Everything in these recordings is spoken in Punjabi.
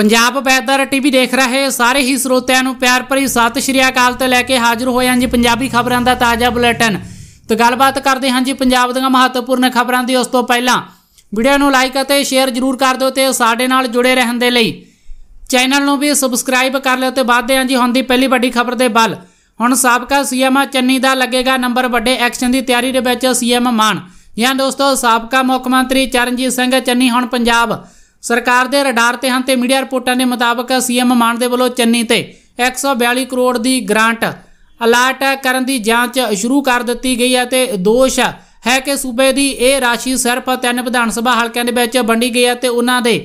ਪੰਜਾਬ ਵੈਦਰ ਟੀਵੀ ਦੇਖ ਰਹੇ ਸਾਰੇ ਹੀ ਸਰੋਤਿਆਂ ਨੂੰ ਪਿਆਰ ਭਰੀ ਸਤਿ ਸ਼੍ਰੀ ਅਕਾਲ ਤੇ ਲੈ ਕੇ ਹਾਜ਼ਰ ਹੋਏ ਹਾਂ ਜੀ ਪੰਜਾਬੀ ਖਬਰਾਂ ਦਾ ਤਾਜ਼ਾ ਬੁਲੇਟਿਨ ਤੇ ਗੱਲਬਾਤ ਕਰਦੇ ਹਾਂ ਜੀ ਪੰਜਾਬ ਦੀਆਂ ਮਹੱਤਵਪੂਰਨ ਖਬਰਾਂ ਦੀ ਉਸ ਤੋਂ ਪਹਿਲਾਂ ਵੀਡੀਓ ਨੂੰ ਲਾਈਕ ਅਤੇ ਸ਼ੇਅਰ ਜ਼ਰੂਰ ਕਰ ਦਿਓ ਤੇ ਸਾਡੇ ਨਾਲ ਜੁੜੇ ਰਹਿਣ ਦੇ ਲਈ ਚੈਨਲ ਨੂੰ ਵੀ ਸਬਸਕ੍ਰਾਈਬ ਕਰ ਲਿਓ ਤੇ ਵੱਧਦੇ ਹਾਂ ਜੀ ਹੁਣ ਦੀ ਪਹਿਲੀ ਵੱਡੀ ਖਬਰ ਦੇ ਬਲ ਹੁਣ ਸਾਬਕਾ ਸੀਐਮ ਚੰਨੀ ਦਾ ਲੱਗੇਗਾ ਨੰਬਰ ਵੱਡੇ ਐਕਸ਼ਨ ਦੀ ਤਿਆਰੀ ਦੇ ਵਿੱਚ ਸੀਐਮ ਮਾਨ ਜਾਂ ਦੋਸਤੋ ਸਾਬਕਾ ਮੁੱਖ ਮੰਤਰੀ ਚਰਨਜੀਤ ਸਿੰਘ ਚੰਨੀ ਹੁਣ ਪੰਜਾਬ ਸਰਕਾਰ ਦੇ ਰਡਾਰ ਤੇ ਹਨ ਤੇ ਮੀਡੀਆ ਰਿਪੋਰਟਾਂ ਦੇ ਮੁਤਾਬਕ ਸੀਐਮ ਮਾਨ ਦੇ ਵੱਲੋਂ ਚੰਨੀ ਤੇ 142 ਕਰੋੜ ਦੀ ਗ੍ਰਾਂਟ ਅਲਾਟ ਕਰਨ ਦੀ ਜਾਂਚ ਸ਼ੁਰੂ ਕਰ ਦਿੱਤੀ ਗਈ ਹੈ ਤੇ ਦੋਸ਼ ਹੈ ਕਿ ਸੂਬੇ ਦੀ ਇਹ ਰਾਸ਼ੀ ਸਿਰਫ ਤਿੰਨ ਵਿਧਾਨ ਸਭਾ ਹਲਕਿਆਂ ਦੇ ਵਿੱਚ ਵੰਡੀ ਗਈ ਹੈ ਤੇ ਉਹਨਾਂ ਦੇ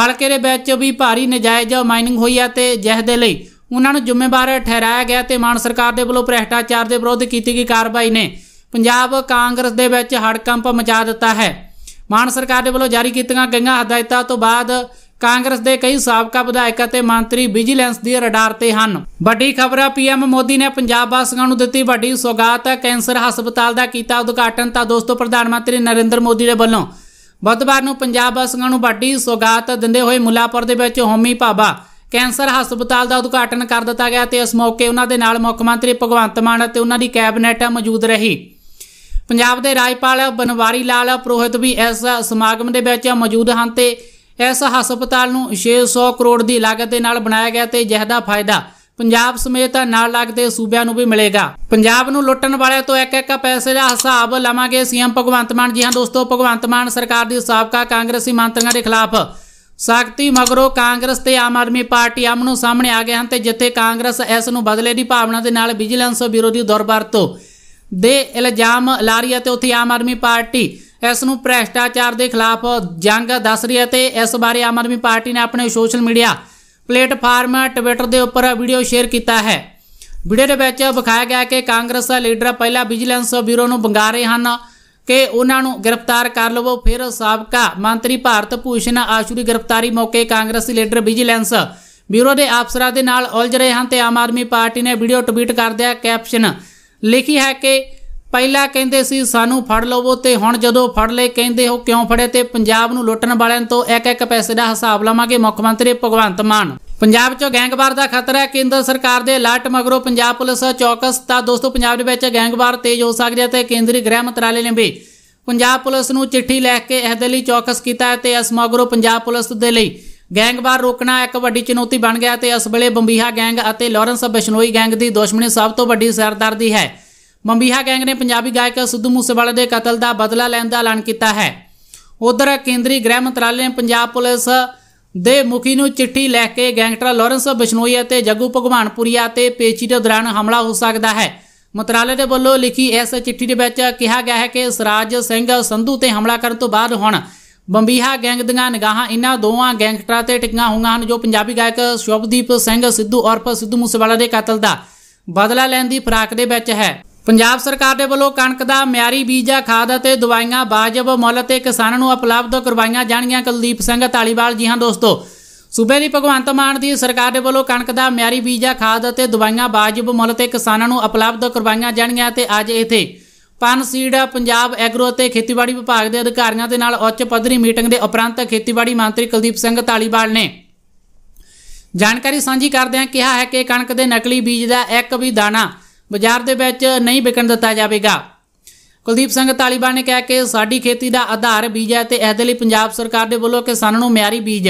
ਹਲਕੇ ਦੇ ਵਿੱਚ ਵੀ ਭਾਰੀ ਨਜਾਇਜ਼ ਮਾਈਨਿੰਗ ਹੋਈ ਹੈ ਤੇ ਜਿਸ ਦੇ ਲਈ ਉਹਨਾਂ ਨੂੰ ਜ਼ਿੰਮੇਵਾਰ ਠਹਿਰਾਇਆ ਗਿਆ ਤੇ ਮਾਨ ਸਰਕਾਰ ਦੇ ਵੱਲੋਂ ਭ੍ਰਿਸ਼ਟਾਚਾਰ ਦੇ ਵਿਰੁੱਧ ਕੀਤੀ ਗਈ ਕਾਰਵਾਈ ਨੇ ਪੰਜਾਬ ਕਾਂਗਰਸ ਦੇ ਵਿੱਚ ਹੜਕੰਪ ਮਚਾ ਦਿੱਤਾ ਹੈ ਮਾਨ ਸਰਕਾਰ ਦੇ ਵੱਲੋਂ ਜਾਰੀ ਕੀਤੀਆਂ ਗਈਆਂ ਹਦਾਇਤਾਂ ਤੋਂ ਬਾਅਦ ਕਾਂਗਰਸ ਦੇ ਕਈ ਸਾਬਕਾ ਵਿਧਾਇਕ ਅਤੇ ਮੰਤਰੀ ਵਿਜੀਲੈਂਸ ਦੀ ਰਡਾਰ ਤੇ ਹਨ ਵੱਡੀ ਖਬਰ ਆ ਪੀਐਮ ਮੋਦੀ ਨੇ ਪੰਜਾਬ ਵਾਸੀਆਂ ਨੂੰ ਦਿੱਤੀ ਵੱਡੀ ਸੁਗਾਤ ਕੈਂਸਰ ਹਸਪਤਾਲ ਦਾ ਕੀਤਾ ਉਦਘਾਟਨ ਤਾਂ ਦੋਸਤੋ ਪ੍ਰਧਾਨ ਮੰਤਰੀ ਨਰਿੰਦਰ ਮੋਦੀ ਦੇ ਵੱਲੋਂ ਬੁੱਧਵਾਰ ਨੂੰ ਪੰਜਾਬ ਵਾਸੀਆਂ ਨੂੰ ਵੱਡੀ ਸੁਗਾਤ ਦਿੰਦੇ ਹੋਏ ਮੁਲਾਪੁਰ ਦੇ ਵਿੱਚ ਹੋਮੀ ਭਾਬਾ ਕੈਂਸਰ ਹਸਪਤਾਲ ਦਾ ਉਦਘਾਟਨ ਕਰ ਦਿੱਤਾ ਗਿਆ ਤੇ ਇਸ ਮੌਕੇ ਉਹਨਾਂ ਦੇ ਨਾਲ ਮੁੱਖ ਮੰਤਰੀ ਭਗਵੰਤ ਮਾਨ ਅਤੇ ਉਹਨਾਂ ਦੀ ਕੈਬਨਿਟ ਮੌਜੂਦ ਰਹੀ ਪੰਜਾਬ ਦੇ ਰਾਜਪਾਲ ਬਨਵਾਰੀ ਲਾਲ ਪ੍ਰੋਹਿਤ ਵੀ ਇਸ ਸਮਾਗਮ ਦੇ ਵਿੱਚ ਮੌਜੂਦ ਹਨ ਤੇ ਇਸ ਹਸਪਤਾਲ ਨੂੰ 600 ਕਰੋੜ ਦੀ ਲਾਗਤ ਦੇ ਨਾਲ ਬਣਾਇਆ ਗਿਆ ਤੇ ਜਿਹਦਾ ਫਾਇਦਾ ਪੰਜਾਬ ਸਮੇਤ ਨਾਲ ਲੱਗਦੇ ਸੂਬਿਆਂ ਨੂੰ ਵੀ ਮਿਲੇਗਾ ਪੰਜਾਬ ਨੂੰ ਲੁੱਟਣ ਵਾਲਿਆਂ ਤੋਂ ਇੱਕ ਇੱਕ ਪੈਸੇ ਦਾ ਹਿਸਾਬ ਲਵਾਂਗੇ ਸੀਐਮ ਭਗਵੰਤ ਮਾਨ ਜੀ ਹਾਂ ਦੋਸਤੋ ਭਗਵੰਤ ਮਾਨ ਸਰਕਾਰ ਦੀ ਸਾਬਕਾ ਕਾਂਗਰਸੀ ਮੰਤਰੀਆਂ ਦੇ ਖਿਲਾਫ ਸਖਤੀ ਮਗਰੋਂ ਕਾਂਗਰਸ ਤੇ ਆਮ ਆਦਮੀ ਪਾਰਟੀ ਆਮਨੋ ਸਾਹਮਣੇ ਆ ਗਏ ਹਨ ਤੇ ਜਿੱਥੇ ਕਾਂਗਰਸ ਇਸ ਨੂੰ ਬਦਲੇ ਦੀ ਭਾਵਨਾ ਦੇ ਨਾਲ ਵਿਜੀਲੈਂਸ ਵਿਰੋਧੀ ਦਰਬਾਰ ਤੋਂ ਦੇ ਇਲਜ਼ਾਮ ਲਾ ਰਹੀ ਹੈ ਤੇ ਉੱਥੇ ਆਮ ਆਦਮੀ ਪਾਰਟੀ ਇਸ ਨੂੰ ਭ੍ਰਿਸ਼ਟਾਚਾਰ ਦੇ ਖਿਲਾਫ ਜੰਗ ਦੱਸ ਰਹੀ ਹੈ ਤੇ ਇਸ ਬਾਰੇ ਆਮ ਆਦਮੀ ਪਾਰਟੀ ਨੇ ਆਪਣੇ ਸੋਸ਼ਲ ਮੀਡੀਆ ਪਲੇਟਫਾਰਮ ਟਵਿੱਟਰ ਦੇ ਉੱਪਰ ਵੀਡੀਓ ਸ਼ੇਅਰ ਕੀਤਾ ਹੈ ਵੀਡੀਓ ਦੇ ਵਿੱਚ ਵਿਖਾਇਆ ਗਿਆ ਕਿ ਕਾਂਗਰਸ ਦਾ ਲੀਡਰ ਪਹਿਲਾਂ ਵਿਜੀਲੈਂਸ ਬਿਊਰੋ ਨੂੰ ਬੰਗਾ ਰਹੇ ਹਨ ਕਿ ਉਹਨਾਂ ਨੂੰ ਗ੍ਰਿਫਤਾਰ ਕਰ ਲਵੋ ਫਿਰ ਸਾਬਕਾ ਮੰਤਰੀ ਭਾਰਤ ਭੂਸ਼ਣ ਆਸ਼ੂਰੀ ਗ੍ਰਿਫਤਾਰੀ ਮੌਕੇ ਕਾਂਗਰਸੀ ਲੀਡਰ ਵਿਜੀਲੈਂਸ ਬਿਊਰੋ ਦੇ ਅਫਸਰਾਂ ਦੇ ਨਾਲ ਉਲਝ ਰਹੇ ਹਨ ਤੇ ਆਮ ਆਦਮੀ ਪਾਰਟੀ ਨੇ ਵੀਡੀਓ ਟਵੀਟ ਕਰਦਿਆ ਕੈਪਸ਼ਨ ਲਿਖੀ ਹੈ ਕਿ ਪਹਿਲਾਂ ਕਹਿੰਦੇ ਸੀ ਸਾਨੂੰ ਫੜ ਲਵੋ ਤੇ ਹੁਣ ਜਦੋਂ ਫੜ ਲਏ ਕਹਿੰਦੇ ਹੋ ਕਿਉਂ ਫੜੇ ਤੇ ਪੰਜਾਬ ਨੂੰ ਲੁੱਟਣ ਵਾਲਿਆਂ ਤੋਂ ਇੱਕ ਇੱਕ ਪੈਸੇ ਦਾ ਹਿਸਾਬ ਲਵਾਂਗੇ ਮੁੱਖ ਮੰਤਰੀ ਭਗਵੰਤ ਮਾਨ ਪੰਜਾਬ 'ਚ ਗੈਂਗਵਾਰ ਦਾ ਖਤਰਾ ਹੈ ਕੇਂਦਰ ਸਰਕਾਰ ਦੇ ਅਲਰਟ ਮਗਰੋਂ ਪੰਜਾਬ ਪੁਲਿਸ ਚੌਕਸ ਤਾਂ ਦੋਸਤੋ ਪੰਜਾਬ ਦੇ ਵਿੱਚ ਗੈਂਗਵਾਰ ਤੇਜ਼ ਹੋ ਸਕਦੀ ਹੈ ਤੇ ਕੇਂਦਰੀ ਗ੍ਰਹਿ ਮੰਤਰਾਲੇ ਨੇ ਵੀ ਪੰਜਾਬ ਪੁਲਿਸ ਨੂੰ ਚਿੱਠੀ ਲਿਖ ਕੇ ਇਹਦੇ ਲਈ ਚੌਕਸ ਕੀਤਾ ਹੈ ਤੇ ਇਸ ਮਗਰੋਂ ਪੰਜਾਬ ਪੁਲਿਸ ਦੇ ਲਈ ਗੈਂਗਵਾਰ ਰੋਕਣਾ ਇੱਕ ਵੱਡੀ ਚੁਣੌਤੀ ਬਣ ਗਿਆ ਤੇ ਇਸ ਵੇਲੇ ਬੰਬੀਹਾ ਗੈਂਗ ਅਤੇ ਲਾਰੈਂਸ ਬਿਸ਼ਨੋਈ ਗੈਂਗ ਦੀ ਦੁਸ਼ਮਣੀ ਸਭ ਤੋਂ ਵੱਡੀ ਸਰਦਾਰਦੀ ਹੈ ਬੰਬੀਹਾ ਗੈਂਗ ਨੇ ਪੰਜਾਬੀ ਗਾਇਕ ਸਿੱਧੂ ਮੂਸੇਵਾਲੇ ਦੇ ਕਤਲ ਦਾ ਬਦਲਾ ਲੈਣ ਦਾ ਐਲਾਨ ਕੀਤਾ ਹੈ ਉਧਰ ਕੇਂਦਰੀ ਗ੍ਰਹਿ ਮੰਤਰਾਲੇ ਨੇ ਪੰਜਾਬ ਪੁਲਿਸ ਦੇ ਮੁਖੀ ਨੂੰ ਚਿੱਠੀ ਲਿਖ ਕੇ ਗੈਂਗਟਰ ਲਾਰੈਂਸ ਬਿਸ਼ਨੋਈ ਅਤੇ ਜੱਗੂ ਭਗਵਾਨਪੁਰੀਆ ਤੇ ਪੇਚੀ ਦੇ ਦੌਰਾਨ ਹਮਲਾ ਹੋ ਸਕਦਾ ਹੈ ਮੰਤਰਾਲੇ ਦੇ ਵੱਲੋਂ ਲਿਖੀ ਇਸ ਚਿੱਠੀ ਦੇ ਵਿੱਚ ਕਿਹਾ ਗਿਆ ਹੈ ਕਿ ਸਰਾਜ ਸਿੰਘ ਸੰਧੂ ਤੇ ਹਮਲਾ ਕਰਨ ਤੋਂ ਬਾਅਦ ਹੁਣ ਬੰਬੀਹਾ ਗੈਂਗ ਦੀਆਂ ਨਿਗਾਹਾਂ ਇਹਨਾਂ ਦੋਵਾਂ ਗੈਂਗਸਟਰਾਂ ਤੇ ਟਿਕੀਆਂ ਹੋਈਆਂ ਹਨ ਜੋ ਪੰਜਾਬੀ ਗਾਇਕ ਸ਼ੋਭਦੀਪ ਸਿੰਘ ਸਿੱਧੂ ਉਰਫ ਸਿੱਧੂ ਮੂਸੇਵਾਲਾ ਦੇ ਕਤਲ ਦਾ ਬਦਲਾ ਲੈਣ ਦੀ ਫਰਾਕ ਦੇ ਵਿੱਚ ਹੈ ਪੰਜਾਬ ਸਰਕਾਰ ਦੇ ਵੱਲੋਂ ਕਣਕ ਦਾ ਮਿਆਰੀ ਬੀਜਾ ਖਾਦ ਅਤੇ ਦਵਾਈਆਂ ਬਾਜਬ ਮੁੱਲ ਤੇ ਕਿਸਾਨਾਂ ਨੂੰ ਉਪਲਬਧ ਕਰਵਾਈਆਂ ਜਾਣਗੀਆਂ ਕੁਲਦੀਪ ਸਿੰਘ ਤਾਲੀਵਾਲ ਜੀ ਹਾਂ ਦੋਸਤੋ ਸੂਬੇ ਦੀ ਭਗਵੰਤ ਮਾਨ ਦੀ ਸਰਕਾਰ ਦੇ ਵੱਲੋਂ ਕਣਕ ਦਾ ਮਿਆਰੀ ਬੀਜਾ ਖਾਦ ਅਤੇ ਦਵਾਈਆਂ ਬਾਜਬ ਮੁੱਲ ਤੇ ਕਿਸਾਨਾਂ ਨੂੰ ਉਪਲਬਧ ਕਰਵਾਈਆਂ ਜਾਣਗੀਆਂ ਤੇ ਅੱਜ ਇਥੇ ਪਨਸੀਡ ਪੰਜਾਬ ਐਗਰੋ ਅਤੇ ਖੇਤੀਬਾੜੀ ਵਿਭਾਗ ਦੇ ਅਧਿਕਾਰੀਆਂ ਦੇ ਨਾਲ ਉੱਚ ਪੱਧਰੀ ਮੀਟਿੰਗ ਦੇ ਉਪਰੰਤ ਖੇਤੀਬਾੜੀ ਮੰਤਰੀ ਕੁਲਦੀਪ ਸਿੰਘ ਤਾਲੀਵਾਲ ਨੇ ਜਾਣਕਾਰੀ ਸਾਂਝੀ ਕਰਦਿਆਂ ਕਿਹਾ ਹੈ ਕਿ ਕਣਕ ਦੇ ਨਕਲੀ ਬੀਜ ਦਾ ਇੱਕ ਵੀ ਦਾਣਾ ਬਾਜ਼ਾਰ ਦੇ ਵਿੱਚ ਨਹੀਂ ਵਿਕਣ ਦਿੱਤਾ ਜਾਵੇਗਾ ਕੁਲਦੀਪ ਸਿੰਘ ਤਾਲੀਬਾਨ ਨੇ ਕਿਹਾ ਕਿ ਸਾਡੀ ਖੇਤੀ ਦਾ ਆਧਾਰ ਬੀਜ ਹੈ ਤੇ ਇਹਦੇ ਲਈ ਪੰਜਾਬ ਸਰਕਾਰ ਦੇ ਵੱਲੋਂ ਕਿਸਾਨਾਂ ਨੂੰ ਮਿਆਰੀ ਬੀਜ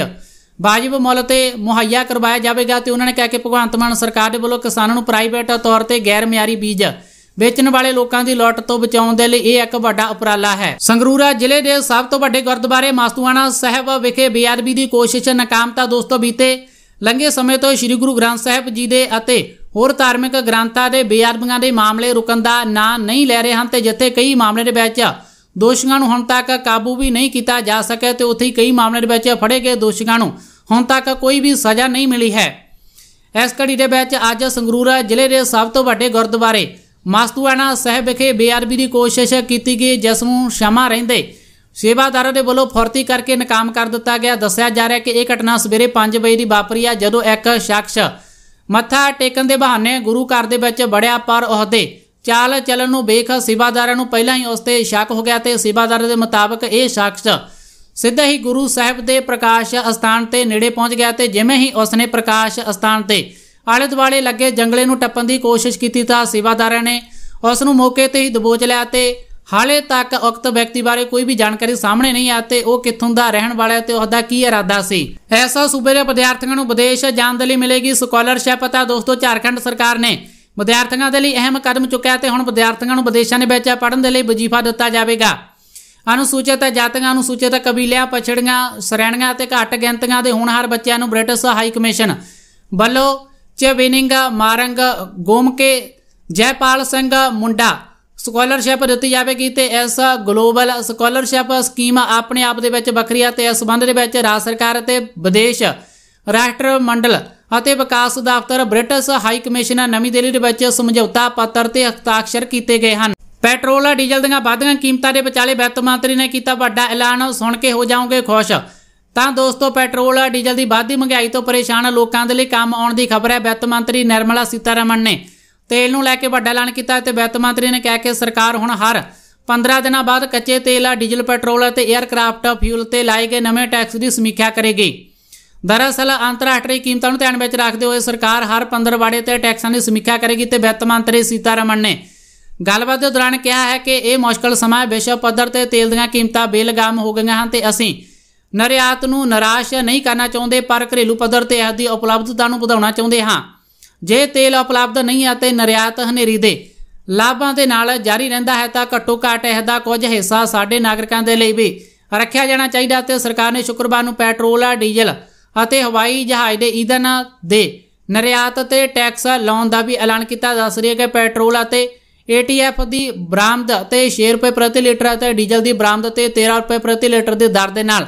ਵਾਜਬ ਮੁੱਲ ਤੇ ਮੁਹੱਈਆ ਕਰਵਾਇਆ ਜਾਵੇਗਾ ਤੇ ਉਹਨਾਂ ਨੇ ਕਿਹਾ ਕਿ ਭਗਵੰਤ ਮਾਨ ਸਰਕਾਰ ਦੇ ਵੱਲੋਂ ਕਿਸਾਨਾਂ ਨੂੰ ਪ੍ਰਾਈਵੇਟ ਤੌਰ ਤੇ ਗੈਰ ਮਿਆਰੀ ਬੀਜ ਵੇਚਣ ਵਾਲੇ ਲੋਕਾਂ ਦੀ ਲੁੱਟ ਤੋਂ ਬਚਾਉਣ ਦੇ ਲਈ ਇਹ ਇੱਕ ਵੱਡਾ ਉਪਰਾਲਾ ਹੈ ਸੰਗਰੂਰਾ ਜ਼ਿਲ੍ਹੇ ਦੇ ਸਭ ਤੋਂ ਵੱਡੇ ਗੁਰਦੁਆਰੇ ਮਾਸਤੂਆਣਾ ਸਾਹਿਬ ਵਿਖੇ ਬੀਆਰਬੀ ਦੀ ਕੋਸ਼ਿਸ਼ ਨਾਕਾਮ ਤਾਂ ਦੋਸਤੋ ਬੀਤੇ ਲੰਗੇ ਸਮੇਂ ਤੋਂ ਸ੍ਰੀ ਗੁਰੂ ਗ੍ਰੰਥ ਸਾਹਿਬ ਜੀ ਦੇ ਅਤੇ ਹੋਰ ਧਾਰਮਿਕ ਗ੍ਰੰਥਾਂ ਦੇ ਬੀਆਰਬੀਆਂ ਦੇ ਮਾਮਲੇ ਰੁਕਣ ਦਾ ਨਾਂ ਨਹੀਂ ਲੈ ਰਹੇ ਹਨ ਤੇ ਜਿੱਥੇ ਕਈ ਮਾਮਲੇ ਦੇ ਵਿੱਚ ਦੋਸ਼ੀਆਂ ਨੂੰ ਹੁਣ ਤੱਕ ਕਾਬੂ ਵੀ ਨਹੀਂ ਕੀਤਾ ਜਾ ਸਕਿਆ ਤੇ ਉੱਥੇ ਕਈ ਮਾਮਲੇ ਦੇ ਵਿੱਚ ਫੜੇ ਗਏ ਦੋਸ਼ੀਆਂ ਨੂੰ ਹੁਣ ਤੱਕ ਕੋਈ ਵੀ ਸਜ਼ਾ ਨਹੀਂ ਮਿਲੀ ਹੈ ਇਸ ਕੜੀ ਦੇ ਵਿੱਚ ਅੱਜ ਸੰਗਰੂਰ ਜ਼ਿਲ੍ਹੇ ਦੇ ਸਭ ਤੋਂ ਵੱਡੇ ਗੁਰਦੁਆਰੇ ਮਾਸਤੂਆਣਾ ਸਾਹਿਬ ਵਿਖੇ ਬੀਆਰਬੀ ਦੀ ਕੋਸ਼ਿਸ਼ ਕੀਤੀ ਗਈ ਜਿਸ ਨੂੰ ਸ਼ਮਾ ਰਹਿੰਦੇ ਸੇਵਾਦਾਰਾਂ ਦੇ ਵੱਲੋਂ ਫੁਰਤੀ ਕਰਕੇ ਨਾਕਾਮ ਕਰ ਦਿੱਤਾ ਗਿਆ ਦੱਸਿਆ ਜਾ ਰਿਹਾ ਕਿ ਇਹ ਘਟਨਾ ਸਵੇਰੇ 5 ਵਜੇ ਦੀ ਵਾਪਰੀ ਆ ਜਦੋਂ ਇੱਕ ਸ਼ਖਸ ਮੱਥਾ ਟੇਕਣ ਦੇ ਬਹਾਨੇ ਗੁਰੂ ਘਰ ਦੇ ਵਿੱਚ ਵੜਿਆ ਪਰ ਉਹਦੇ ਚਾਲ ਚੱਲਣ ਨੂੰ ਵੇਖ ਸੇਵਾਦਾਰਾਂ ਨੂੰ ਪਹਿਲਾਂ ਹੀ ਉਸ ਤੇ ਸ਼ੱਕ ਹੋ ਗਿਆ ਤੇ ਸੇਵਾਦਾਰਾਂ ਦੇ ਮੁਤਾਬਕ ਇਹ ਸ਼ਖਸ ਸਿੱਧਾ ਹੀ ਗੁਰੂ ਸਾਹਿਬ ਦੇ ਪ੍ਰਕਾਸ਼ ਅਸਥਾਨ ਤੇ ਨੇੜੇ ਪਹੁੰਚ ਗਿਆ ਤੇ ਜਿਵੇਂ ਹੀ ਉਸਨੇ ਪ੍ਰਕਾਸ਼ ਅਸਥਾਨ ਤੇ ਆਲੇ ਦੁਆਲੇ ਲੱਗੇ ਜੰਗਲੇ ਨੂੰ ਟੱਪਣ ਦੀ ਕੋਸ਼ਿਸ਼ ਕੀਤੀ ਤਾਂ ਸੇਵਾਦਾਰਾਂ ਨੇ ਉਸ ਨੂੰ ਮੌਕੇ ਤੇ ਹੀ ਦਬੋਚ ਲਿਆ ਤੇ ਹਾਲੇ ਤੱਕ ਉਕਤ ਵਿਅਕਤੀ ਬਾਰੇ ਕੋਈ ਵੀ ਜਾਣਕਾਰੀ ਸਾਹਮਣੇ ਨਹੀਂ ਤੇ ਉਹ ਕਿੱਥੋਂ ਦਾ ਰਹਿਣ ਵਾਲਾ ਤੇ ਉਹਦਾ ਕੀ ਇਰਾਦਾ ਸੀ ਐਸਾ ਸੂਬੇ ਦੇ ਵਿਦਿਆਰਥੀਆਂ ਨੂੰ ਵਿਦੇਸ਼ ਜਾਣ ਦੇ ਲਈ ਮਿਲੇਗੀ ਸਕਾਲਰਸ਼ਿਪ ਤਾਂ ਦੋਸਤੋ ਝਾਰਖੰਡ ਸਰਕਾਰ ਨੇ ਵਿਦਿਆਰਥੀਆਂ ਦੇ ਲਈ ਅਹਿਮ ਕਦਮ ਚੁੱਕਿਆ ਤੇ ਹੁਣ ਵਿਦਿਆਰਥੀਆਂ ਨੂੰ ਵਿਦੇਸ਼ਾਂ ਦੇ ਵਿੱਚ ਪੜ੍ਹਨ ਦੇ ਲਈ ਵਜ਼ੀਫਾ ਦਿੱਤਾ ਜਾਵੇਗਾ ਅਨੁਸੂਚਿਤ ਜਾਤੀਆਂ ਅਨੁਸੂਚਿਤ ਕਬੀਲਿਆਂ ਪਛੜੀਆਂ ਸਰੈਣੀਆਂ ਤੇ ਘੱਟ ਗਿਣਤੀਆਂ ਦੇ ਹੋਣਹਾਰ ਬੱਚਿਆਂ ਨੂੰ ਬ੍ਰਿਟਿਸ਼ ਹਾਈ ਕਮਿਸ਼ਨ ਵੱਲੋਂ ਚਵਿਨਿੰਗ ਮਾਰੰਗ ਗੋਮਕੇ ਜੈਪਾਲ ਸਿੰਘ ਮੁੰਡਾ ਸਕਾਲਰਸ਼ਿਪ ਦਿੱਤੀ ਜਾਵੇਗੀ ਤੇ ਇਸ ਗਲੋਬਲ ਸਕਾਲਰਸ਼ਿਪ ਸਕੀਮ ਆਪਣੇ ਆਪ ਦੇ ਵਿੱਚ ਵੱਖਰੀ ਹੈ ਤੇ ਇਸ ਸੰਬੰਧ ਦੇ ਵਿੱਚ ਰਾਜ ਸਰਕਾਰ ਅਤੇ ਵਿਦੇਸ਼ ਰਾਸ਼ਟਰ ਮੰਡਲ ਅਤੇ ਵਿਕਾਸ ਦਫ਼ਤਰ ਬ੍ਰਿਟਿਸ਼ ਹਾਈ ਕਮਿਸ਼ਨ ਨਵੀਂ ਦਿੱਲੀ ਦੇ ਵਿੱਚ ਸਮਝੌਤਾ ਪੱਤਰ ਤੇ ਹਸਤਾਖਰ ਕੀਤੇ ਗਏ ਹਨ ਪੈਟਰੋਲ ਡੀਜ਼ਲ ਦੀਆਂ ਵਾਧੀਆਂ ਕੀਮਤਾਂ ਦੇ ਵਿਚਾਲੇ ਵਿੱਤ ਮੰਤਰੀ ਨੇ ਕੀਤਾ ਵੱਡਾ ਐਲਾਨ ਸੁਣ ਕੇ ਹੋ ਜਾਓਗੇ ਖੁਸ਼ ਤਾਂ ਦੋਸਤੋ ਪੈਟਰੋਲ ਡੀਜ਼ਲ ਦੀ ਵਾਧੀ ਮਹਿੰਗਾਈ ਤੋਂ ਪਰੇਸ਼ਾਨ ਲੋਕਾਂ ਦੇ ਲਈ ਕੰਮ ਆਉਣ ਦੀ ਖਬਰ ਹੈ ਵਿੱਤ ਮੰਤਰੀ ਨਿਰਮਲਾ ਸੀਤਾਰਮਨ ਨੇ ਤੇਲ ਨੂੰ ਲੈ ਕੇ ਵੱਡਾ ਐਲਾਨ ਕੀਤਾ ਤੇ ਵਿੱਤ ਮੰਤਰੀ ਨੇ ਕਿਹਾ ਕਿ ਸਰਕਾਰ ਹੁਣ ਹਰ 15 ਦਿਨਾਂ ਬਾਅਦ ਕੱਚੇ ਤੇਲ ਡੀਜ਼ਲ ਪੈਟਰੋਲ ਤੇ 에ਅਰਕ੍ਰਾਫਟ ਫਿਊਲ ਤੇ ਲਾਏ ਗਏ ਨਵੇਂ ਟੈਕਸ ਦੀ ਸਮੀਖਿਆ ਕਰੇਗੀ ਦਰਅਸਲ ਅੰਤਰਰਾਸ਼ਟਰੀ ਕੀਮਤਾਂ ਨੂੰ ਧਿਆਨ ਵਿੱਚ ਰੱਖਦੇ ਹੋਏ ਸਰਕਾਰ ਹਰ 15 ਵਾੜੇ ਤੇ ਟੈਕਸਾਂ ਦੀ ਸਮੀਖਿਆ ਕਰੇਗੀ ਤੇ ਵਿੱਤ ਮੰਤਰੀ ਸੀਤਾਰਮਨ ਨੇ ਗੱਲਬਾਤ ਦੇ ਦੌਰਾਨ ਕਿਹਾ ਹੈ ਕਿ ਇਹ ਮੁਸ਼ਕਲ ਸਮਾਂ ਹੈ ਵਿਸ਼ਵ ਪੱਧਰ ਤੇ ਤੇਲ ਦੀਆਂ ਕੀਮਤਾਂ ਬੇਲਗਾਮ ਹੋ ਗਈਆਂ ਹਨ ਤੇ ਅਸੀਂ ਨਰਿਆਤ ਨੂੰ ਨਰਾਸ਼ ਨਹੀਂ ਕਰਨਾ ਚਾਹੁੰਦੇ ਪਰ ਘਰੇਲੂ ਪੱਧਰ ਤੇ ਇਸ ਦੀ ਉਪਲਬਧਤਾ ਨੂੰ ਵਧਾਉਣਾ ਚਾਹੁੰਦੇ ਹਾਂ ਜੇ ਤੇਲ ਉਪਲਬਧ ਨਹੀਂ ਹੈ ਤੇ ਨਰਿਆਤ ਹਨੇਰੀ ਦੇ ਲਾਭਾਂ ਦੇ ਨਾਲ ਜਾਰੀ ਰਹਿੰਦਾ ਹੈ ਤਾਂ ਘੱਟੋ ਘੱਟ ਇਸ ਦਾ ਕੁਝ ਹਿੱਸਾ ਸਾਡੇ ਨਾਗਰਿਕਾਂ ਦੇ ਲਈ ਵੀ ਰੱਖਿਆ ਜਾਣਾ ਚਾਹੀਦਾ ਤੇ ਸਰਕਾਰ ਨੇ ਸ਼ੁੱਕਰਵਾਰ ਨੂੰ ਪੈਟਰੋਲ, ਡੀਜ਼ਲ ਅਤੇ ਹਵਾਈ ਜਹਾਜ਼ ਦੇ ਇਧਨ ਦੇ ਨਰਿਆਤ ਤੇ ਟੈਕਸ ਲਾਉਣ ਦਾ ਵੀ ਐਲਾਨ ਕੀਤਾ ਦੱਸ ਰਹੀ ਹੈ ਕਿ ਪੈਟਰੋਲ ਅਤੇ ਏਟੀਐਫ ਦੀ ਬਰਾਮਦ ਤੇ 6 ਰੁਪਏ ਪ੍ਰਤੀ ਲੀਟਰ ਅਤੇ ਡੀਜ਼ਲ ਦੀ ਬਰਾਮਦ ਤੇ 13 ਰੁਪਏ ਪ੍ਰਤੀ ਲੀਟਰ ਦੇ ਦਰ ਦੇ ਨਾਲ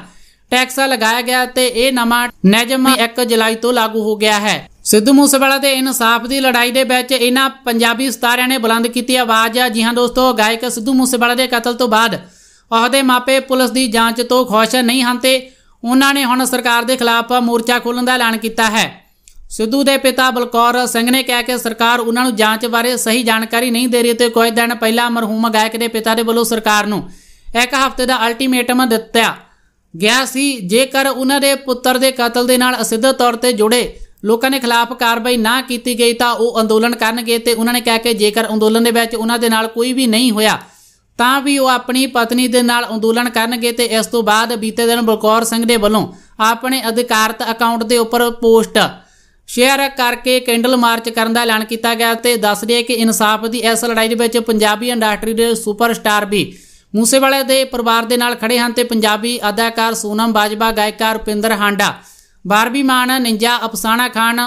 ਟੈਕਸ ਲਗਾਇਆ ਗਿਆ ਤੇ ਇਹ ਨਵਾਂ ਨਿਯਮ 1 ਜੁਲਾਈ ਤੋਂ ਲਾਗੂ ਹੋ ਗਿਆ ਹੈ ਸਿੱਧੂ ਮੂਸੇਵਾਲਾ ਦੇ ਇਨਸਾਫ ਦੀ ਲੜਾਈ ਦੇ ਵਿੱਚ ਇਹਨਾਂ ਪੰਜਾਬੀ ਸਤਾਰਿਆਂ ਨੇ ਬੁਲੰਦ ਕੀਤੀ ਆਵਾਜ਼ ਜੀ ਹਾਂ ਦੋਸਤੋ ਗਾਇਕ ਸਿੱਧੂ ਮੂਸੇਵਾਲਾ ਦੇ ਕਤਲ ਤੋਂ ਬਾਅਦ ਉਹਦੇ ਮਾਪੇ ਪੁਲਿਸ ਦੀ ਜਾਂਚ ਤੋਂ ਖੁਸ਼ ਨਹੀਂ ਹਨ ਤੇ ਉਹਨਾਂ ਨੇ ਹੁਣ ਸਰਕਾਰ ਦੇ ਖਿਲਾਫ ਮੋਰਚਾ ਖੋਲਣ ਦਾ ਐਲਾਨ ਕੀਤਾ ਹੈ ਸਿੱਧੂ ਦੇ ਪਿਤਾ ਬਲਕੌਰ ਸਿੰਘ ਨੇ ਕਿਹਾ ਕਿ ਸਰਕਾਰ ਉਹਨਾਂ ਨੂੰ ਜਾਂਚ ਬਾਰੇ ਸਹੀ ਜਾਣਕਾਰੀ ਨਹੀਂ ਦੇ ਰਹੀ ਤੇ ਕੁਝ ਦਿਨ ਪਹਿਲਾਂ ਮਰਹੂਮ ਗਾਇਕ ਦੇ ਪਿਤਾ ਦੇ ਵੱਲੋਂ ਸਰਕਾਰ ਨੂੰ ਇੱਕ ਹਫ਼ਤੇ ਦਾ ਅਲਟੀਮੇਟਮ ਦਿੱਤਾ ਗਿਆ ਸੀ ਜੇਕਰ ਉਹਨਾਂ ਦੇ ਪੁੱਤਰ ਦੇ ਕਤਲ ਦੇ ਨਾਲ ਅਸਿੱਧੇ ਤੌਰ ਤੇ ਜੁੜੇ ਲੋਕਾਂ ਦੇ ਖਿਲਾਫ ਕਾਰਵਾਈ ਨਾ ਕੀਤੀ ਗਈ ਤਾਂ ਉਹ ਅੰਦੋਲਨ ਕਰਨਗੇ ਤੇ ਉਹਨਾਂ ਨੇ ਕਿਹਾ ਕਿ ਜੇਕਰ ਅੰਦੋਲਨ ਦੇ ਵਿੱਚ ਉਹਨਾਂ ਦੇ ਨਾਲ ਕੋਈ ਵੀ ਨਹੀਂ ਹੋਇਆ ਤਾਂ ਵੀ ਉਹ ਆਪਣੀ ਪਤਨੀ ਦੇ ਨਾਲ ਅੰਦੋਲਨ ਕਰਨਗੇ ਤੇ ਇਸ ਤੋਂ ਬਾਅਦ ਬੀਤੇ ਦਿਨ ਬਲਕੌਰ ਸਿੰਘ ਦੇ ਵੱਲੋਂ ਆਪਣੇ ਅਧਿਕਾਰਤ ਅਕਾਊਂਟ ਦੇ ਉੱਪਰ ਪੋਸਟ ਸ਼ੇਅਰ ਕਰਕੇ ਕੈਂਡਲ ਮਾਰਚ ਕਰਨ ਦਾ ਐਲਾਨ ਕੀਤਾ ਗਿਆ ਤੇ ਦੱਸ ਰਿਹਾ ਕਿ ਇਨਸਾਫ ਦੀ ਇਸ ਲੜਾਈ ਦੇ ਵਿੱਚ ਪੰਜਾਬੀ ਇੰਡਸਟਰੀ ਦੇ ਸੁਪਰਸਟਾਰ ਵੀ ਮੂਸੇਵਾਲੇ ਦੇ ਪਰਿਵਾਰ ਦੇ ਨਾਲ ਖੜੇ ਹਨ ਤੇ ਪੰਜਾਬੀ ਅਦਾਕਾਰ ਸੋਨਮ ਬਾਜਵਾ ਗਾਇਕਾ ਰੁਪਿੰਦਰ ਹਾਂਡਾ ਬਾਰਬੀ ਮਾਨ ਨਿੰਜਾ ਅਫਸਾਨਾ ਖਾਨ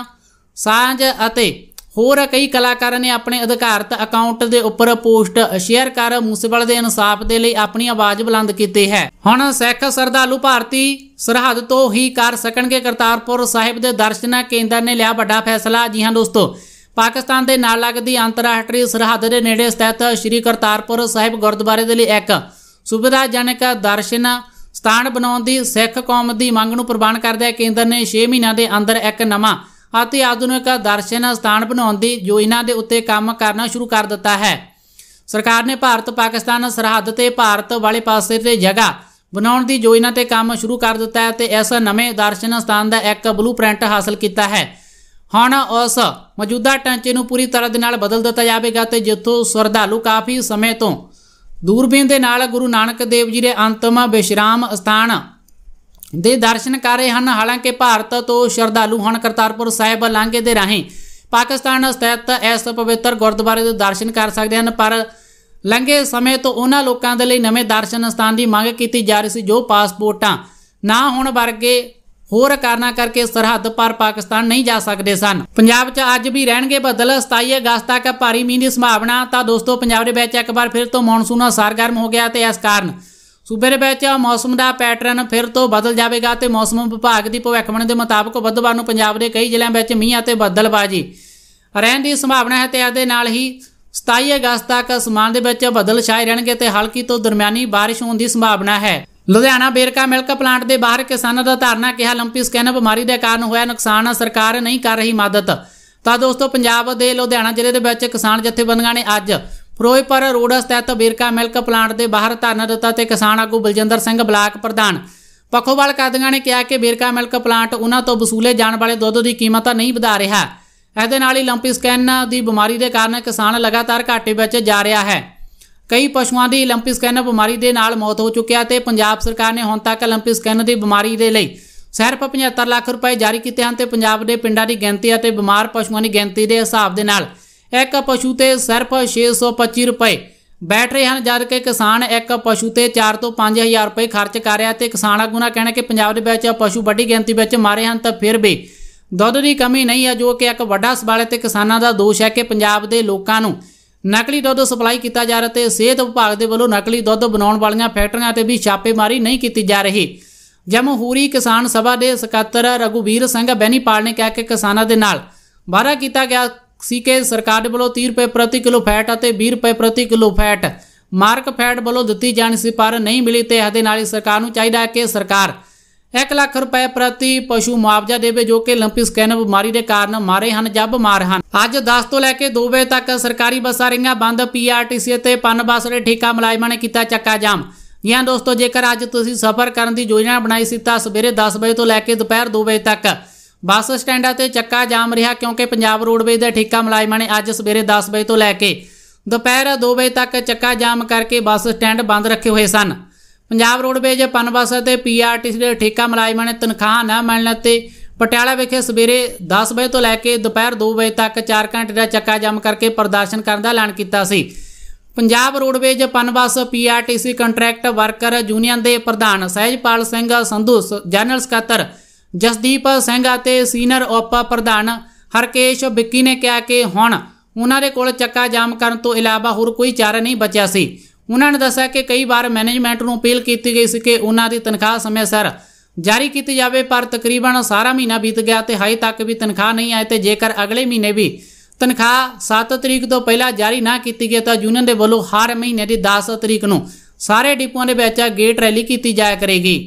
ਸਾਂਝ ਅਤੇ ਹੋਰ ਕਈ ਕਲਾਕਾਰਾਂ ਨੇ ਆਪਣੇ ਅਧਿਕਾਰਤ ਅਕਾਊਂਟ ਦੇ ਉੱਪਰ ਪੋਸਟ ਸ਼ੇਅਰ ਕਰ ਮੂਸੇਵਾਲੇ ਦੇ ਇਨਸਾਫ ਦੇ ਲਈ ਆਪਣੀ ਆਵਾਜ਼ ਬੁਲੰਦ ਕੀਤੀ ਹੈ ਹੁਣ ਸਿੱਖ ਸਰਦਾਲੂ ਭਾਰਤੀ ਸਰਹੱਦ ਤੋਂ ਹੀ ਕਰ ਸਕਣਗੇ ਕਰਤਾਰਪੁਰ ਸਾਹਿਬ ਦੇ ਦਰਸ਼ਨਾ ਕੇਂਦਰ ਨੇ ਲਿਆ ਵੱਡਾ ਫੈਸਲਾ ਜੀ ਹਾਂ ਦੋਸਤੋ ਪਾਕਿਸਤਾਨ ਦੇ ਨਾਲ ਲੱਗਦੀ ਅੰਤਰਰਾਸ਼ਟਰੀ ਸਰਹੱਦ ਦੇ ਨੇੜੇ ਸਥਿਤ ਸ਼੍ਰੀ ਕਰਤਾਰਪੁਰ ਸਾਹਿਬ ਗੁਰਦੁਆਰੇ ਦੇ ਲਈ ਇੱਕ ਸੁਵਿਧਾਜਨਕ ਦਰਸ਼ਨ ਸਥਾਨ ਬਣਾਉਣ ਦੀ ਸਿੱਖ ਕੌਮ ਦੀ ਮੰਗ ਨੂੰ ਪ੍ਰਵਾਨ ਕਰਦਿਆਂ ਕੇਂਦਰ ਨੇ 6 ਮਹੀਨਿਆਂ ਦੇ ਅੰਦਰ ਇੱਕ ਨਵਾਂ ਅਤੇ ਆਧੁਨਿਕ ਦਰਸ਼ਨ ਸਥਾਨ ਬਣਾਉਣ ਦੀ ਯੋਜਨਾ ਦੇ ਉੱਤੇ ਕੰਮ ਕਰਨਾ ਸ਼ੁਰੂ ਕਰ ਦਿੱਤਾ ਹੈ ਸਰਕਾਰ ਨੇ ਭਾਰਤ ਪਾਕਿਸਤਾਨ ਸਰਹੱਦ ਤੇ ਭਾਰਤ ਵਾਲੇ ਪਾਸੇ ਤੇ ਜਗ੍ਹਾ ਬਣਾਉਣ ਦੀ ਯੋਜਨਾ ਤੇ ਕੰਮ ਸ਼ੁਰੂ ਕਰ ਦਿੱਤਾ ਹੈ ਤੇ ਇਸ ਨਵੇਂ ਦਰਸ਼ਨ ਸਥਾਨ ਦਾ ਇੱਕ ਬਲੂਪ੍ਰਿੰਟ ਹਾਸਲ ਕੀਤਾ ਹੈ ਹੁਣ ਉਸ ਮੌਜੂਦਾ ਟਾਂਚੇ ਨੂੰ ਪੂਰੀ ਤਰ੍ਹਾਂ ਦੇ ਨਾਲ ਬਦਲ ਦਿੱਤਾ ਜਾਵੇਗਾ ਤੇ ਜਿੱਥੋਂ ਸਰਦਾਲੂ ਕਾਫੀ ਸਮੇਂ ਤੋਂ ਦੂਰਬੀਨ ਦੇ ਨਾਲ ਗੁਰੂ ਨਾਨਕ ਦੇਵ ਜੀ ਦੇ ਅੰਤਮ ਬਿਸ਼ਰਾਮ ਸਥਾਨ ਦੇ ਦਰਸ਼ਨ ਕਰ ਰਹੇ ਹਨ ਹਾਲਾਂਕਿ ਭਾਰਤ ਤੋਂ ਸਰਦਾਲੂ ਹਣ ਕਰਤਾਰਪੁਰ ਸਾਹਿਬ ਲਾਂਘੇ ਦੇ ਰਾਹੀਂ ਪਾਕਿਸਤਾਨ ਸਥਿਤ ਇਸ ਪਵਿੱਤਰ ਗੁਰਦੁਆਰੇ ਦੇ ਦਰਸ਼ਨ ਕਰ ਸਕਦੇ ਹਨ ਪਰ ਲੰਘੇ ਸਮੇਂ ਤੋਂ ਉਹਨਾਂ ਲੋਕਾਂ ਦੇ ਲਈ ਨਵੇਂ ਦਰਸ਼ਨ ਸਥਾਨ ਦੀ ਮੰਗ ਕੀਤੀ ਜਾ ਰਹੀ ਸੀ ਜੋ ਪਾਸਪੋਰਟਾਂ ਨਾ ਹੋਣ ਵਰਗੇ ਹੋਰ ਕਾਰਨਾਂ ਕਰਕੇ ਸਰਹੱਦ ਪਾਰ ਪਾਕਿਸਤਾਨ ਨਹੀਂ ਜਾ ਸਕਦੇ ਸਨ ਪੰਜਾਬ 'ਚ ਅੱਜ ਵੀ ਰਹਿਣਗੇ ਬੱਦਲ 27 ਅਗਸਤ ਤੱਕ ਭਾਰੀ ਮੀਂਹ ਦੀ ਸੰਭਾਵਨਾ ਤਾਂ ਦੋਸਤੋ ਪੰਜਾਬ ਦੇ ਵਿੱਚ ਇੱਕ ਵਾਰ ਫਿਰ ਤੋਂ ਮੌਨਸੂਨ ਸਰਗਰਮ ਹੋ ਗਿਆ ਤੇ ਇਸ ਕਾਰਨ ਸੂਬੇ ਦੇ ਵਿੱਚ ਮੌਸਮ ਦਾ ਪੈਟਰਨ ਫਿਰ ਤੋਂ ਬਦਲ ਜਾਵੇਗਾ ਤੇ ਮੌਸਮ ਵਿਭਾਗ ਦੀ ਭਵਿੱਖਬਾਣੀ ਦੇ ਮੁਤਾਬਕ ਬੁੱਧਵਾਰ ਨੂੰ ਪੰਜਾਬ ਦੇ ਕਈ ਜ਼ਿਲ੍ਹਿਆਂ ਵਿੱਚ ਮੀਂਹ ਅਤੇ ਬੱਦਲਬਾਜ਼ੀ ਰਹਿਣ ਦੀ ਸੰਭਾਵਨਾ ਹੈ ਤੇ ਇਸ ਦੇ ਨਾਲ ਹੀ 27 ਅਗਸਤ ਤੱਕ ਅਸਮਾਨ ਦੇ ਵਿੱਚ ਬੱਦਲ ਛਾਏ ਰਹਿਣਗੇ ਤੇ ਹਲਕੀ ਤੋਂ ਦਰਮਿਆਨੀ بارش ਹੋਣ ਦੀ ਸੰਭਾਵਨਾ ਹੈ ਲੁਧਿਆਣਾ ਬੇਰਕਾ ਮਿਲਕ ਪਲਾਂਟ ਦੇ ਬਾਹਰ ਕਿਸਾਨਾਂ ਦਾ ਧਰਨਾ ਕਿਹਾ ਲੰਪੀ ਸਕੈਨ ਬਿਮਾਰੀ ਦੇ ਕਾਰਨ ਹੋਇਆ ਨੁਕਸਾਨ ਸਰਕਾਰ ਨਹੀਂ ਕਰ ਰਹੀ ਮਦਦ ਤਾਂ ਦੋਸਤੋ ਪੰਜਾਬ ਦੇ ਲੁਧਿਆਣਾ ਜ਼ਿਲ੍ਹੇ ਦੇ ਵਿੱਚ ਕਿਸਾਨ ਜਥੇਬੰਦੀਆਂ ਨੇ ਅੱਜ ਫਿਰੋਜ਼ਪੁਰ ਰੋਡ ਸਥਿਤ ਬੇਰਕਾ ਮਿਲਕ ਪਲਾਂਟ ਦੇ ਬਾਹਰ ਧਰਨਾ ਦਿੱਤਾ ਤੇ ਕਿਸਾਨ ਆਗੂ ਬਲਜਿੰਦਰ ਸਿੰਘ ਬਲਾਕ ਪ੍ਰਧਾਨ ਪਖੋਵਾਲ ਕਾਦੀਆਂ ਨੇ ਕਿਹਾ ਕਿ ਬੇਰਕਾ ਮਿਲਕ ਪਲਾਂਟ ਉਹਨਾਂ ਤੋਂ ਵਸੂਲੇ ਜਾਣ ਵਾਲੇ ਦੁੱਧ ਦੀ ਕੀਮਤ ਨਹੀਂ ਵਧਾ ਰਿਹਾ ਇਹਦੇ ਨਾਲ ਹੀ ਲੰਪੀ ਸਕੈਨ ਦੀ ਬਿਮਾਰੀ ਦੇ ਕਾਰਨ ਕਿਸਾਨ ਲਗਾਤਾਰ ਘਾਟੇ ਵਿੱਚ ਜਾ ਰਿਹਾ ਹੈ ਕਈ ਪਸ਼ੂਆਂ ਦੀ ਲੰਪੀ ਸਕੈਨ ਬਿਮਾਰੀ ਦੇ ਨਾਲ ਮੌਤ ਹੋ ਚੁੱਕੀ ਹੈ ਤੇ ਪੰਜਾਬ ਸਰਕਾਰ ਨੇ ਹੁਣ ਤੱਕ ਲੰਪੀ ਸਕੈਨ ਦੀ ਬਿਮਾਰੀ ਦੇ ਲਈ ਸਿਰਫ 75 ਲੱਖ ਰੁਪਏ ਜਾਰੀ ਕੀਤੇ ਹਨ ਤੇ ਪੰਜਾਬ ਦੇ ਪਿੰਡਾਂ ਦੀ ਗਿਣਤੀ ਅਤੇ ਬਿਮਾਰ ਪਸ਼ੂਆਂ ਦੀ ਗਿਣਤੀ ਦੇ ਹਿਸਾਬ ਦੇ ਨਾਲ ਇੱਕ ਪਸ਼ੂ ਤੇ ਸਿਰਫ 625 ਰੁਪਏ ਬੈਠ ਰਹੇ ਹਨ ਜਦ ਕਿ ਕਿਸਾਨ ਇੱਕ ਪਸ਼ੂ ਤੇ 4 ਤੋਂ 5000 ਰੁਪਏ ਖਰਚ ਕਰ ਰਿਹਾ ਤੇ ਕਿਸਾਨ ਆਗੂ ਨੇ ਕਹਿਣਾ ਕਿ ਪੰਜਾਬ ਦੇ ਵਿੱਚ ਪਸ਼ੂ ਵੱਡੀ ਗਿਣਤੀ ਵਿੱਚ ਮਾਰੇ ਹਨ ਤਾਂ ਫਿਰ ਵੀ ਦੁੱਧ ਦੀ ਕਮੀ ਨਹੀਂ ਹੈ ਜੋ ਕਿ ਇੱਕ ਵੱਡਾ ਸਵਾਲ ਹੈ ਤੇ ਕਿਸਾਨਾਂ ਦਾ ਦੋਸ਼ ਹੈ ਕਿ ਪੰਜਾਬ ਦੇ ਲੋਕਾਂ ਨੂੰ ਨਕਲੀ ਦੁੱਧ ਸਪਲਾਈ ਕੀਤਾ ਜਾ ਰਿਹਾ ਤੇ ਸਿਹਤ ਵਿਭਾਗ ਦੇ ਵੱਲੋਂ ਨਕਲੀ ਦੁੱਧ ਬਣਾਉਣ ਵਾਲੀਆਂ ਫੈਕਟਰੀਆਂ ਤੇ ਵੀ ਛਾਪੇਮਾਰੀ ਨਹੀਂ ਕੀਤੀ ਜਾ ਰਹੀ ਜਮਹੂਰੀ ਕਿਸਾਨ ਸਭਾ ਦੇ ਸਕੱਤਰ ਰਗੂਵੀਰ ਸਿੰਘ ਬੈਨੀਪਾਲ ਨੇ ਕਿਹਾ ਕਿ ਕਿਸਾਨਾਂ ਦੇ ਨਾਲ ਵਾਰਾ ਕੀਤਾ ਗਿਆ ਸੀ ਕਿ ਸਰਕਾਰ ਦੇ ਵੱਲੋਂ 30 ਰੁਪਏ ਪ੍ਰਤੀ ਕਿਲੋ ਫੈਟ ਅਤੇ 20 ਰੁਪਏ ਪ੍ਰਤੀ ਕਿਲੋ ਫੈਟ ਮਾਰਕ ਫੈਟ ਵੱਲੋਂ ਦਿੱਤੀ ਜਾਣੀ ਸੀ ਪਰ ਨਹੀਂ ਮਿਲੀ ਤੇ ਇਹਦੇ ਨਾਲ ਹੀ ਸਰਕਾਰ ਨੂੰ ਚਾਹੀਦਾ ਹੈ ਕਿ ਸਰਕਾਰ 1 ਲੱਖ ਰੁਪਏ ਪ੍ਰਤੀ ਪਸ਼ੂ ਮੁਆਵਜ਼ਾ ਦੇਵੇ ਜੋ ਕਿ ਲੰਪੀ ਸਕੈਨ ਬਿਮਾਰੀ ਦੇ ਕਾਰਨ ਮਾਰੇ ਹਨ ਜਾਂ ਬਿਮਾਰ ਹਨ ਅੱਜ 10 ਤੋਂ ਲੈ ਕੇ 2 ਵਜੇ ਤੱਕ ਸਰਕਾਰੀ ਬੱਸਾਂ ਰਹੀਆਂ ਬੰਦ ਪੀਆਰਟੀਸੀ ਅਤੇ ਪਨ ਬੱਸ ਦੇ ਠੇਕਾ ਮੁਲਾਜ਼ਮਾਂ ਨੇ ਕੀਤਾ ਚੱਕਾ ਜਾਮ ਯਾਂ ਦੋਸਤੋ ਜੇਕਰ ਅੱਜ ਤੁਸੀਂ ਸਫ਼ਰ ਕਰਨ ਦੀ ਯੋਜਨਾ ਬਣਾਈ ਸੀ ਤਾਂ ਸਵੇਰੇ 10 ਵਜੇ ਤੋਂ ਲੈ ਕੇ ਦੁਪਹਿਰ 2 ਵਜੇ ਤੱਕ ਬੱਸ ਸਟੈਂਡਾਂ ਤੇ ਚੱਕਾ ਜਾਮ ਰਿਹਾ ਕਿਉਂਕਿ ਪੰਜਾਬ ਰੋਡਵੇਜ਼ ਦੇ ਠੇਕਾ ਮੁਲਾਜ਼ਮਾਂ ਨੇ ਅੱਜ ਸਵੇਰੇ 10 ਵਜੇ ਤੋਂ ਲੈ ਕੇ ਦੁਪਹਿਰ 2 ਵਜੇ ਤੱਕ ਚੱਕਾ ਜਾਮ ਕਰਕੇ ਬੱਸ ਸਟੈਂਡ ਬੰਦ ਰੱਖੇ ਹੋਏ ਸਨ ਪੰਜਾਬ ਰੋਡਵੇਜ ਪਨਬਸ ਅਤੇ ਪੀਆਰਟੀਸੀ ਦੇ ਠੇਕਾ ਮੁਲਾਜ਼ਮਾਂ ਨੇ ਤਨਖਾਹ ਨਾ ਮਿਲਣ ਤੇ ਪਟਿਆਲਾ ਵਿਖੇ ਸਵੇਰੇ 10 ਵਜੇ ਤੋਂ ਲੈ ਕੇ ਦੁਪਹਿਰ 2 ਵਜੇ ਤੱਕ 4 ਘੰਟੇ ਦਾ ਚੱਕਾ ਜਾਮ ਕਰਕੇ ਪ੍ਰਦਰਸ਼ਨ ਕਰਨ ਦਾ ਐਲਾਨ ਕੀਤਾ ਸੀ Punjab roadways Punbus PRTC contract worker union ਦੇ ਪ੍ਰਧਾਨ ਸਹਿਜਪਾਲ ਸਿੰਘ ਸੰਧੂ ਜਨਰਲ ਸਕੱਤਰ ਜਸਦੀਪ ਸਿੰਘ ਅਤੇ ਸੀਨੀਅਰ ਉਪ ਪ੍ਰਧਾਨ ਹਰਕੇਸ਼ ਵਿੱਕੀ ਨੇ ਕਿਹਾ ਕਿ ਹੁਣ ਉਹਨਾਂ ਦੇ ਕੋਲ ਚੱਕਾ ਜਾਮ ਕਰਨ ਤੋਂ ਇਲਾਵਾ ਹੋਰ ਕੋਈ ਚਾਰਾ ਨਹੀਂ ਬਚਿਆ ਸੀ ਉਹਨਾਂ ਨੇ ਦੱਸਿਆ ਕਿ ਕਈ ਵਾਰ ਮੈਨੇਜਮੈਂਟ ਨੂੰ ਅਪੀਲ ਕੀਤੀ ਗਈ ਸੀ ਕਿ ਉਹਨਾਂ ਦੀ ਤਨਖਾਹ ਸਮੇਂ ਸਿਰ ਜਾਰੀ ਕੀਤੀ ਜਾਵੇ ਪਰ ਤਕਰੀਬਨ ਸਾਰਾ ਮਹੀਨਾ ਬੀਤ ਗਿਆ ਤੇ ਹਾਈ ਤੱਕ ਵੀ ਤਨਖਾਹ ਨਹੀਂ ਆਈ ਤੇ ਜੇਕਰ ਅਗਲੇ ਮਹੀਨੇ ਵੀ ਤਨਖਾਹ 7 ਤਰੀਕ ਤੋਂ ਪਹਿਲਾਂ ਜਾਰੀ ਨਾ ਕੀਤੀ ਗਈ ਤਾਂ ਯੂਨੀਅਨ ਦੇ ਵੱਲੋਂ ਹਰ ਮਹੀਨੇ ਦੀ 10 ਤਰੀਕ ਨੂੰ ਸਾਰੇ ਡਿਪੂਆਂ ਦੇ ਵਿੱਚ ਗੇਟ ਰੈਲੀ ਕੀਤੀ ਜਾਇਆ ਕਰੇਗੀ